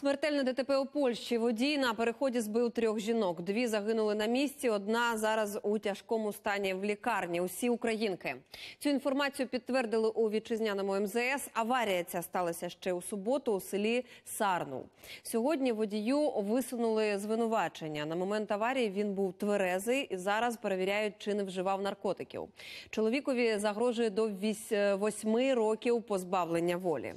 Смертельне ДТП у Польщі водій на переході збив трьох жінок. Дві загинули на місці. Одна зараз у тяжкому стані в лікарні. Усі українки цю інформацію підтвердили у вітчизняному МЗС. Аварія ця сталася ще у суботу у селі Сарну. Сьогодні водію висунули звинувачення. На момент аварії він був тверезий і зараз перевіряють, чи не вживав наркотиків. Чоловікові загрожує до е, восьми років позбавлення волі.